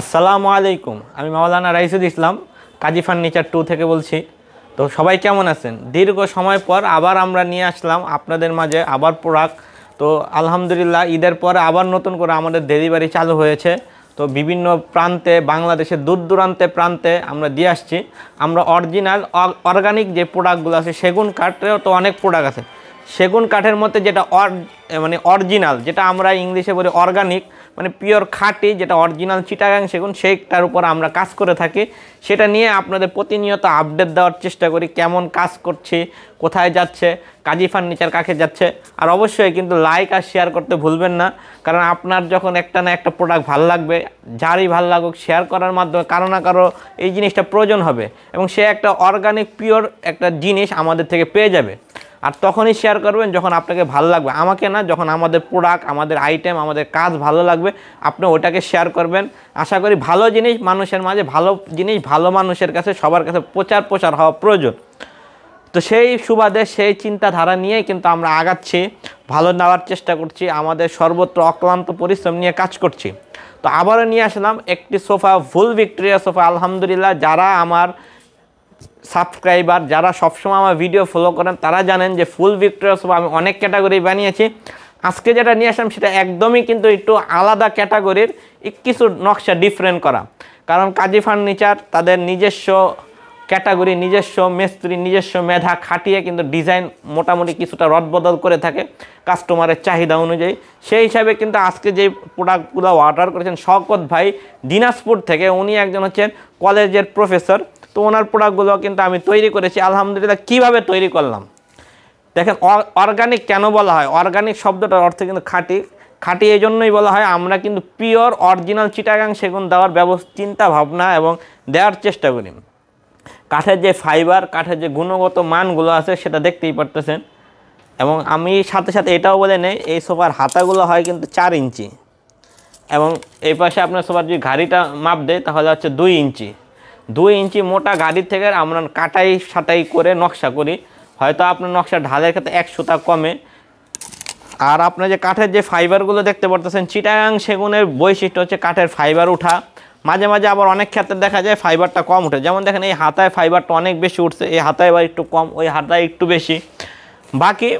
আসসালামু আলাইকুম আমি মাওলানা রাইসুদ ইসলাম কাজী ফার্নিচার টু থেকে বলছি তো সবাই কেমন আছেন দীর্ঘ সময় পর আবার আমরা নিয়ে আসলাম আপনাদের মাঝে আবার প্রোডাক্ট তো আলহামদুলিল্লাহ ঈদের পর আবার নতুন করে আমাদের ডেলিভারি চালু হয়েছে তো বিভিন্ন প্রান্তে বাংলাদেশের দূর দূরান্তে প্রান্তে আমরা দিয়ে আসছি আমরা অরিজিনাল অর্গানিক যে প্রোডাক্টগুলো আছে সেগুন কাঠেও তো অনেক প্রোডাক্ট আছে সেগুন কাঠের মধ্যে যেটা মানে অরিজিনাল যেটা আমরা ইংলিশে বলি অর্গানিক মানে পিওর খাঁটি যেটা অরিজিনাল চিটাগাং সেগুন সেইটার উপর আমরা কাজ করে থাকি সেটা নিয়ে আপনাদের প্রতিনিয়ত আপডেট দেওয়ার চেষ্টা করি কেমন কাজ করছে কোথায় যাচ্ছে কাজী ফার্নিচার কাকে যাচ্ছে আর অবশ্যই কিন্তু লাইক আর শেয়ার করতে ভুলবেন না কারণ আপনার যখন একটা না একটা প্রোডাক্ট ভালো লাগবে যারই ভালো লাগুক শেয়ার করার মাধ্যমে কারো না কারো এই জিনিসটা প্রয়োজন হবে এবং সে একটা অর্গানিক পিওর একটা জিনিস আমাদের থেকে পেয়ে যাবে আর তখনই শেয়ার করবেন যখন আপনাকে ভালো লাগবে আমাকে না যখন আমাদের প্রোডাক্ট আমাদের আইটেম আমাদের কাজ ভালো লাগবে আপনি ওটাকে শেয়ার করবেন আশা করি ভালো জিনিস মানুষের মাঝে ভালো জিনিস ভালো মানুষের কাছে সবার কাছে প্রচার প্রচার হওয়া প্রয়োজন তো সেই সুবাদে সেই চিন্তাধারা নিয়েই কিন্তু আমরা আগাচ্ছি ভালো নেওয়ার চেষ্টা করছি আমাদের সর্বত্র অক্লান্ত পরিশ্রম নিয়ে কাজ করছি তো আবারও নিয়ে আসলাম একটি সোফা ভুল ভিক্টোরিয়া সোফা আলহামদুলিল্লাহ যারা আমার সাবস্ক্রাইবার যারা সবসময় আমার ভিডিও ফলো করেন তারা জানেন যে ফুল ভিক্টোরিয়া সোপ আমি অনেক ক্যাটাগরি বানিয়েছি আজকে যেটা নিয়ে আসলাম সেটা একদমই কিন্তু একটু আলাদা ক্যাটাগরির কিছু নকশা ডিফারেন্ট করা কারণ কাজী ফার্নিচার তাদের নিজস্ব ক্যাটাগরি নিজস্ব মিস্ত্রি নিজস্ব মেধা খাটিয়ে কিন্তু ডিজাইন মোটামুটি কিছুটা রদবদল করে থাকে কাস্টমারের চাহিদা অনুযায়ী সেই হিসাবে কিন্তু আজকে যে প্রোডাক্টগুলো অর্ডার করেছেন শকত ভাই দিনাজপুর থেকে উনি একজন হচ্ছেন কলেজের প্রফেসর তো ওনার প্রোডাক্টগুলো কিন্তু আমি তৈরি করেছি আলহামদুলিল্লাহ কিভাবে তৈরি করলাম দেখেন অর্গানিক কেন বলা হয় অর্গানিক শব্দটার অর্থ কিন্তু খাঁটি খাঁটি এই জন্যই বলা হয় আমরা কিন্তু পিওর অরিজিনাল চিটাগাং সেগুন দেওয়ার ব্যবস্থা চিন্তা ভাবনা এবং দেওয়ার চেষ্টা করি কাঠের যে ফাইবার কাঠের যে গুণগত মানগুলো আছে সেটা দেখতেই পারতেছেন এবং আমি সাথে সাথে এটাও বলে নেই এই সোফার হাতাগুলো হয় কিন্তু চার ইঞ্চি এবং এই পাশে আপনার সোফার যদি ঘাড়িটা মাপ দেয় তাহলে হচ্ছে দুই ইঞ্চি দুই ইঞ্চি মোটা গাড়ির থেকে আমরা কাটাই সাটাই করে নকশা করি হয়তো আপনার নকশা ঢালের ক্ষেত্রে এক সুতা কমে আর আপনার যে কাঠের যে ফাইবারগুলো দেখতে পারতেছেন চিটাগাং সেগুনের বৈশিষ্ট্য হচ্ছে কাঠের ফাইবার উঠা মাঝে মাঝে আবার অনেক ক্ষেত্রে দেখা যায় ফাইবারটা কম উঠে যেমন দেখেন এই হাতায় ফাইবারটা অনেক বেশি উঠছে এই হাতায় বা একটু কম ওই হাতায় একটু বেশি বাকি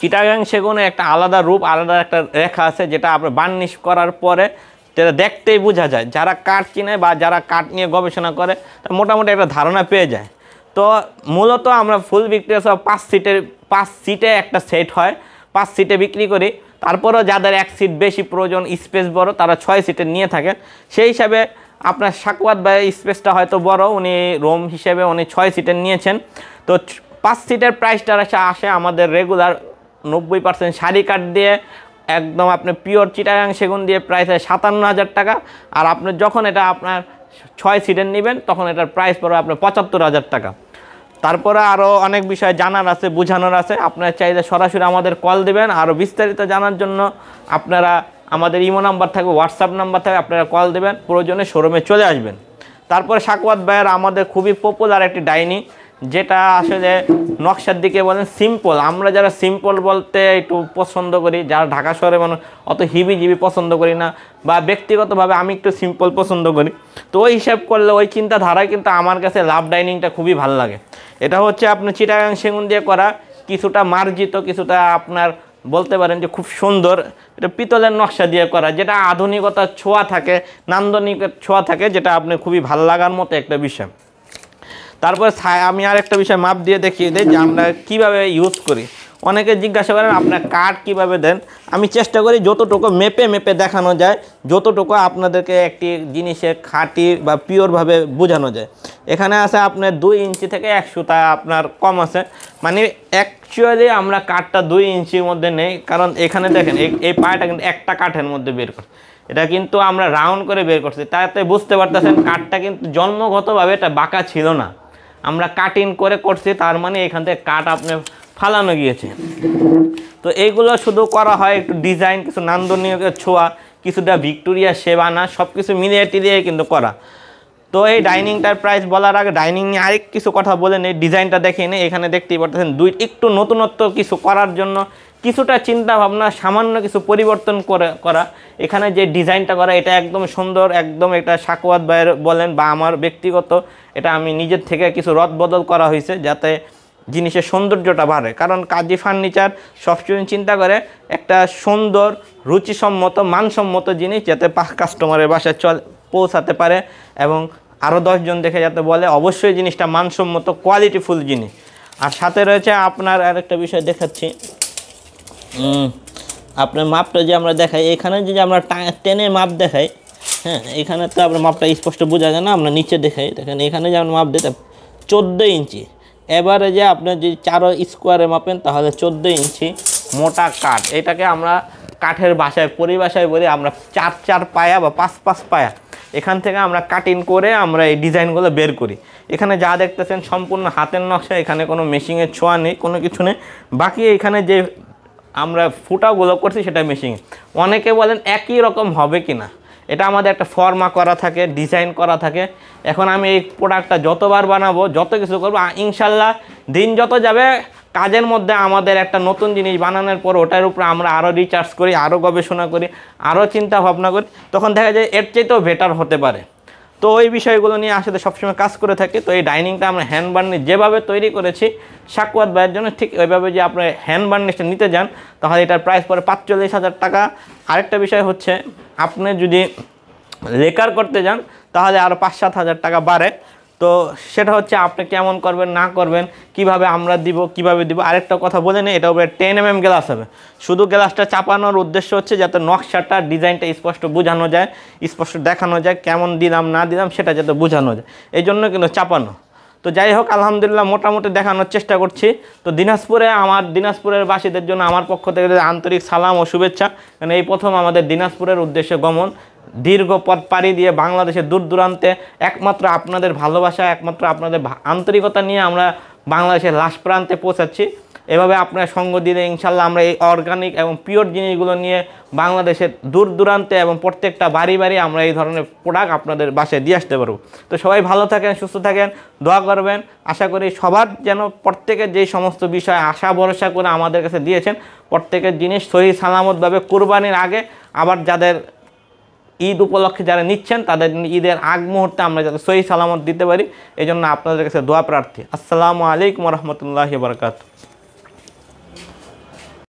চিটাগাং সেগুনে একটা আলাদা রূপ আলাদা একটা রেখা আছে যেটা আপনার বার্নিশ করার পরে যেটা দেখতেই বোঝা যায় যারা কাঠ কিনে বা যারা কাঠ নিয়ে গবেষণা করে তার মোটামুটি একটা ধারণা পেয়ে যায় তো মূলত আমরা ফুল বিক্রি সব পাঁচ সিটের পাঁচ সিটে একটা সেট হয় পাঁচ সিটে বিক্রি করি তারপরেও যাদের এক সিট বেশি প্রয়োজন স্পেস বড় তারা ছয় সিটে নিয়ে থাকেন সেই হিসাবে আপনার সাকওয়াত বা স্পেসটা হয়তো বড় উনি রোম হিসেবে উনি ছয় সিটের নিয়েছেন তো পাঁচ সিটের প্রাইসটা আসে আমাদের রেগুলার নব্বই পার্সেন্ট শাড়ি কাঠ দিয়ে একদম আপনি পিওর চিটাগাং সেগুন দিয়ে প্রাইস হয় সাতান্ন হাজার টাকা আর আপনি যখন এটা আপনার ছয় সিটের নেবেন তখন এটার প্রাইস পড়বে আপনার পঁচাত্তর হাজার টাকা তারপরে আরও অনেক বিষয় জানার আছে বোঝানোর আছে আপনার চাইলে সরাসরি আমাদের কল দেবেন আরও বিস্তারিত জানার জন্য আপনারা আমাদের ইমো নাম্বার থাকবে হোয়াটসঅ্যাপ নাম্বার থাকবে আপনারা কল দেবেন প্রয়োজনে শোরুমে চলে আসবেন তারপরে সাকওয়াত ভাইয়ের আমাদের খুবই পপুলার একটি ডাইনি যেটা আসলে নকশার দিকে বলেন সিম্পল আমরা যারা সিম্পল বলতে একটু পছন্দ করি যারা ঢাকা শহরে মানুষ অত হিবিজিবি পছন্দ করি না বা ব্যক্তিগতভাবে আমি একটু সিম্পল পছন্দ করি তো ওই হিসাব করলে ওই চিন্তাধারায় কিন্তু আমার কাছে লাভ ডাইনিংটা খুবই ভাল লাগে এটা হচ্ছে আপনার চিটাগাং সেগুন দিয়ে করা কিছুটা মার্জিত কিছুটা আপনার বলতে পারেন যে খুব সুন্দর এটা পিতলের নকশা দিয়ে করা যেটা আধুনিকতার ছোঁয়া থাকে নান্দনিকের ছোঁয়া থাকে যেটা আপনি খুবই ভাল লাগার মতো একটা বিষয় তারপরে আমি আর একটা বিষয় মাপ দিয়ে দেখিয়ে দিই যে আমরা কীভাবে ইউজ করি অনেকে জিজ্ঞাসা করেন আপনার কাঠ কিভাবে দেন আমি চেষ্টা করি যতটুকু মেপে মেপে দেখানো যায় যতটুকু আপনাদেরকে একটি জিনিসে খাঁটি বা পিওরভাবে বোঝানো যায় এখানে আছে আপনার দুই ইঞ্চি থেকে একশো তা আপনার কম আছে মানে অ্যাকচুয়ালি আমরা কাঠটা দুই ইঞ্চির মধ্যে নেই কারণ এখানে দেখেন এই পায়টা কিন্তু একটা কাঠের মধ্যে বের করে এটা কিন্তু আমরা রাউন্ড করে বের করছি তাতে বুঝতে পারতেছেন কাঠটা কিন্তু জন্মগতভাবে এটা বাঁকা ছিল না আমরা কাটিং করে করছি তার মানে এখান থেকে কাট আপনি ফালানো গিয়েছে তো এইগুলো শুধু করা হয় একটু ডিজাইন কিছু নান্দনীয় ছোঁয়া কিছুটা ভিক্টোরিয়া সেবানা সব কিছু মিলিয়ে টিলিয়ে কিন্তু করা তো এই ডাইনিংটার প্রাইস বলার আগে ডাইনিং নিয়ে আরেক কিছু কথা বলে নেই ডিজাইনটা দেখে নেই এখানে দেখতেই পারতেছেন দুই একটু নতুনত্ব কিছু করার জন্য কিছুটা চিন্তা ভাবনা সামান্য কিছু পরিবর্তন করে করা এখানে যে ডিজাইনটা করা এটা একদম সুন্দর একদম এটা সাকোয়াত বাইর বলেন বা আমার ব্যক্তিগত এটা আমি নিজের থেকে কিছু রদ বদল করা হয়েছে যাতে জিনিসের সৌন্দর্যটা বাড়ে কারণ কাজী ফার্নিচার সবসময় চিন্তা করে একটা সুন্দর রুচিসম্মত মানসম্মত জিনিস যাতে পা কাস্টমারের বাসায় চল পৌঁছাতে পারে এবং আরও দশজন দেখে যাতে বলে অবশ্যই জিনিসটা মানসম্মত কোয়ালিটিফুল জিনিস আর সাথে রয়েছে আপনার আরেকটা বিষয় দেখাচ্ছি আপনার মাপটা যে আমরা দেখাই এখানে যদি আমরা টেনে মাপ দেখাই হ্যাঁ এখানে তো আপনার মাপটা স্পষ্ট বোঝা যায় না আমরা নিচে দেখাই দেখেন এখানে যে মাপ দিতাম চোদ্দো ইঞ্চি এবারে যে আপনার যদি চারো স্কোয়ারে মাপেন তাহলে চোদ্দো ইঞ্চি মোটা কাঠ এটাকে আমরা কাঠের বাসায় পরিভাষায় বলি আমরা চার চার পায়া বা পাঁচ পাঁচ পায়া এখান থেকে আমরা কাটিং করে আমরা এই ডিজাইনগুলো বের করি এখানে যা দেখতেছেন সম্পূর্ণ হাতের নকশা এখানে কোনো মেশিনের ছোঁয়া নেই কোনো কিছু নেই বাকি এখানে যে আমরা ফুটাও গোলাপ করছি সেটা মেশিং অনেকে বলেন একই রকম হবে কি না এটা আমাদের একটা ফর্মা করা থাকে ডিজাইন করা থাকে এখন আমি এই প্রোডাক্টটা যতবার বানাবো যত কিছু করবো ইনশাল্লাহ দিন যত যাবে কাজের মধ্যে আমাদের একটা নতুন জিনিস বানানোর পর ওটার উপরে আমরা আরও রিচার্জ করি আরও গবেষণা করি আরও চিন্তা ভাবনা করি তখন দেখা যায় এর তো বেটার হতে পারে তো এই বিষয়গুলো নিয়ে আসলে সবসময় কাজ করে থাকি তো এই ডাইনিংটা আমরা হ্যান্ড বার্নিশ যেভাবে তৈরি করেছি সাকুয়াত ভাইয়ের জন্য ঠিক ওইভাবে যে আপনার হ্যান্ড বার্নিশটা নিতে যান তাহলে এটার প্রাইস পরে পাঁচচল্লিশ হাজার টাকা আরেকটা বিষয় হচ্ছে আপনি যদি লেকার করতে যান তাহলে আরও পাঁচ সাত হাজার টাকা বাড়ে তো সেটা হচ্ছে আপনি কেমন করবেন না করবেন কিভাবে আমরা দিব কিভাবে দিব আরেকটা কথা বলে নিই এটা ওপরে টেন এম এম গ্লাস হবে শুধু গ্লাসটা চাপানোর উদ্দেশ্য হচ্ছে যাতে নকশাটা ডিজাইনটা স্পষ্ট বোঝানো যায় স্পষ্ট দেখানো যায় কেমন দিলাম না দিলাম সেটা যাতে বোঝানো যায় এই জন্য কিন্তু চাপানো তো যাই হোক আলহামদুলিল্লাহ মোটামুটি দেখানোর চেষ্টা করছি তো দিনাজপুরে আমার দিনাজপুরের বাসীদের জন্য আমার পক্ষ থেকে আন্তরিক সালাম ও শুভেচ্ছা কারণ এই প্রথম আমাদের দিনাজপুরের উদ্দেশ্যে গমন দীর্ঘ পথ পাড়ি দিয়ে বাংলাদেশের দূর দূরান্তে একমাত্র আপনাদের ভালোবাসা একমাত্র আপনাদের আন্তরিকতা নিয়ে আমরা বাংলাদেশের লাশ প্রান্তে পৌঁছাচ্ছি এভাবে আপনারা সঙ্গ দিলে ইনশাল্লাহ আমরা এই অর্গানিক এবং পিওর জিনিসগুলো নিয়ে বাংলাদেশের দূর দূরান্তে এবং প্রত্যেকটা বাড়ি বাড়ি আমরা এই ধরনের প্রোডাক্ট আপনাদের বাসায় দিয়ে আসতে পারবো তো সবাই ভালো থাকেন সুস্থ থাকেন দোয়া করবেন আশা করি সবার যেন প্রত্যেকের যেই সমস্ত বিষয় আশা ভরসা করে আমাদের কাছে দিয়েছেন প্রত্যেকের জিনিস সহি সালামতভাবে কোরবানির আগে আবার যাদের ঈদ উপলক্ষে যারা নিচ্ছেন তাদের ঈদের আগ মুহূর্তে আমরা যাতে সহি সালামত দিতে পারি এই জন্য আপনাদের কাছে দোয়া প্রার্থী আসসালামু আলাইকুম রহমতুল্লাহ বরকাত